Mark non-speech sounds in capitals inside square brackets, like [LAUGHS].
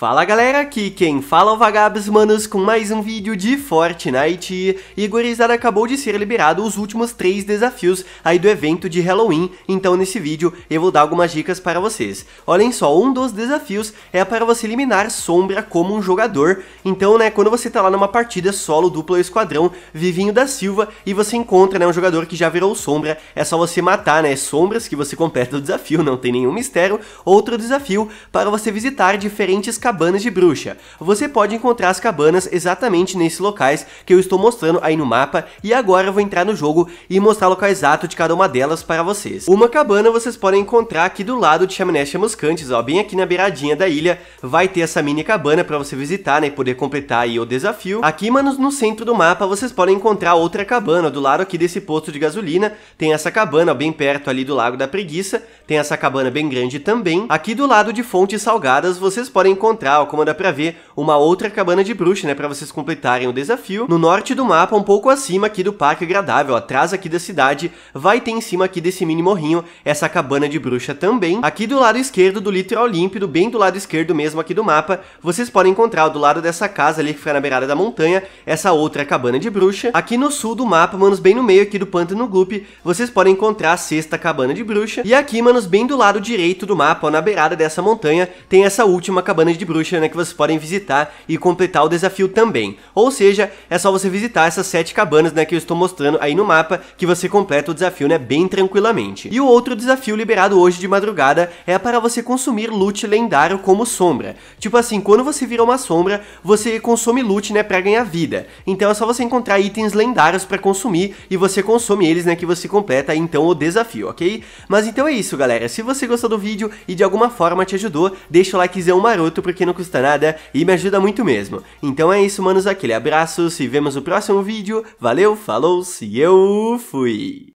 Fala galera, aqui quem fala é o Vagabos Manos com mais um vídeo de Fortnite e gurizada acabou de ser liberado os últimos três desafios aí do evento de Halloween, então nesse vídeo eu vou dar algumas dicas para vocês. Olhem só, um dos desafios é para você eliminar sombra como um jogador, então né, quando você tá lá numa partida solo, dupla ou esquadrão, vivinho da Silva e você encontra né, um jogador que já virou sombra, é só você matar né, sombras que você [LAUGHS] completa o desafio, não tem nenhum mistério. Outro desafio para você visitar diferentes caminhos cabanas de bruxa. Você pode encontrar as cabanas exatamente nesses locais que eu estou mostrando aí no mapa e agora eu vou entrar no jogo e mostrar o local exato de cada uma delas para vocês. Uma cabana vocês podem encontrar aqui do lado de Chaminés Chamuscantes, ó, bem aqui na beiradinha da ilha, vai ter essa mini cabana para você visitar, né, e poder completar aí o desafio. Aqui, mano, no centro do mapa vocês podem encontrar outra cabana, do lado aqui desse posto de gasolina, tem essa cabana ó, bem perto ali do Lago da Preguiça, tem essa cabana bem grande também. Aqui do lado de Fontes Salgadas vocês podem encontrar como dá pra ver, uma outra cabana de bruxa, né, pra vocês completarem o desafio. No norte do mapa, um pouco acima aqui do Parque Agradável, atrás aqui da cidade, vai ter em cima aqui desse mini morrinho essa cabana de bruxa também. Aqui do lado esquerdo do litoral límpido, bem do lado esquerdo mesmo aqui do mapa, vocês podem encontrar do lado dessa casa ali que fica na beirada da montanha, essa outra cabana de bruxa. Aqui no sul do mapa, manos, bem no meio aqui do Pântano Gloop, vocês podem encontrar a sexta cabana de bruxa. E aqui, manos, bem do lado direito do mapa, ó, na beirada dessa montanha, tem essa última cabana de de bruxa né, que vocês podem visitar e completar o desafio também. Ou seja, é só você visitar essas sete cabanas né, que eu estou mostrando aí no mapa que você completa o desafio né, bem tranquilamente. E o outro desafio liberado hoje de madrugada é para você consumir loot lendário como sombra. Tipo assim, quando você vira uma sombra, você consome loot né, para ganhar vida. Então é só você encontrar itens lendários para consumir e você consome eles né, que você completa então o desafio, ok? Mas então é isso galera, se você gostou do vídeo e de alguma forma te ajudou, deixa o likezão maroto porque não custa nada e me ajuda muito mesmo. Então é isso, manos, aquele abraço, se vemos no próximo vídeo, valeu, falou, se eu fui!